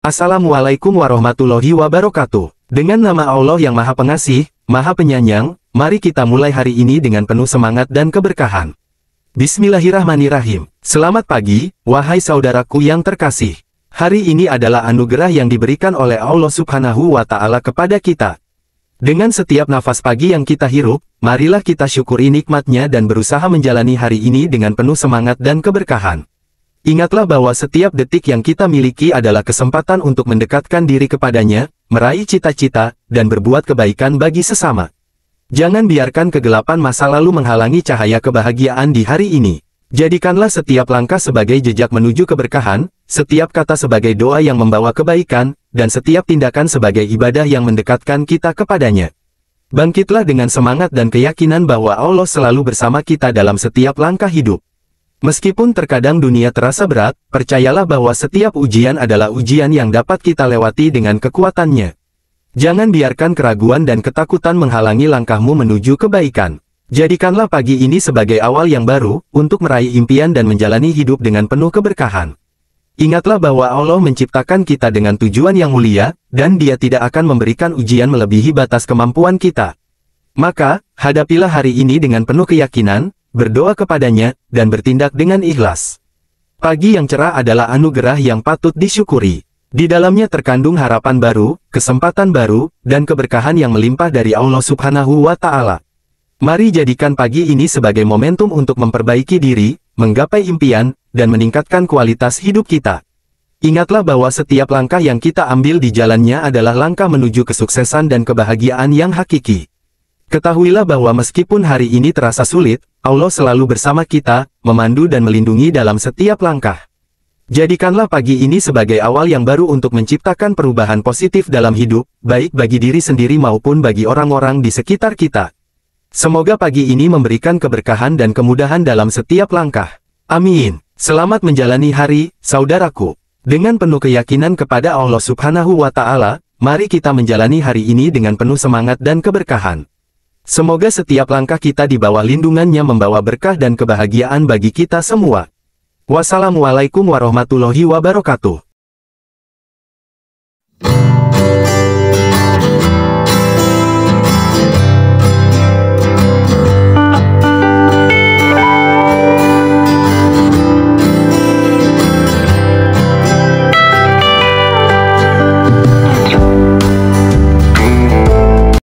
Assalamualaikum warahmatullahi wabarakatuh. Dengan nama Allah yang Maha Pengasih, Maha Penyanyang, mari kita mulai hari ini dengan penuh semangat dan keberkahan. Bismillahirrahmanirrahim. Selamat pagi, wahai saudaraku yang terkasih. Hari ini adalah anugerah yang diberikan oleh Allah Subhanahu wa Ta'ala kepada kita. Dengan setiap nafas pagi yang kita hirup, marilah kita syukuri nikmatnya dan berusaha menjalani hari ini dengan penuh semangat dan keberkahan. Ingatlah bahwa setiap detik yang kita miliki adalah kesempatan untuk mendekatkan diri kepadanya, meraih cita-cita, dan berbuat kebaikan bagi sesama. Jangan biarkan kegelapan masa lalu menghalangi cahaya kebahagiaan di hari ini. Jadikanlah setiap langkah sebagai jejak menuju keberkahan, setiap kata sebagai doa yang membawa kebaikan, dan setiap tindakan sebagai ibadah yang mendekatkan kita kepadanya. Bangkitlah dengan semangat dan keyakinan bahwa Allah selalu bersama kita dalam setiap langkah hidup. Meskipun terkadang dunia terasa berat, percayalah bahwa setiap ujian adalah ujian yang dapat kita lewati dengan kekuatannya. Jangan biarkan keraguan dan ketakutan menghalangi langkahmu menuju kebaikan. Jadikanlah pagi ini sebagai awal yang baru, untuk meraih impian dan menjalani hidup dengan penuh keberkahan. Ingatlah bahwa Allah menciptakan kita dengan tujuan yang mulia, dan dia tidak akan memberikan ujian melebihi batas kemampuan kita. Maka, hadapilah hari ini dengan penuh keyakinan, berdoa kepadanya, dan bertindak dengan ikhlas. Pagi yang cerah adalah anugerah yang patut disyukuri. Di dalamnya terkandung harapan baru, kesempatan baru, dan keberkahan yang melimpah dari Allah Subhanahu wa Ta'ala. Mari jadikan pagi ini sebagai momentum untuk memperbaiki diri, menggapai impian, dan meningkatkan kualitas hidup kita. Ingatlah bahwa setiap langkah yang kita ambil di jalannya adalah langkah menuju kesuksesan dan kebahagiaan yang hakiki. Ketahuilah bahwa meskipun hari ini terasa sulit, Allah selalu bersama kita, memandu dan melindungi dalam setiap langkah. Jadikanlah pagi ini sebagai awal yang baru untuk menciptakan perubahan positif dalam hidup, baik bagi diri sendiri maupun bagi orang-orang di sekitar kita. Semoga pagi ini memberikan keberkahan dan kemudahan dalam setiap langkah. Amin. Selamat menjalani hari, saudaraku. Dengan penuh keyakinan kepada Allah subhanahu wa ta'ala, mari kita menjalani hari ini dengan penuh semangat dan keberkahan. Semoga setiap langkah kita di bawah lindungannya membawa berkah dan kebahagiaan bagi kita semua. Wassalamualaikum warahmatullahi wabarakatuh.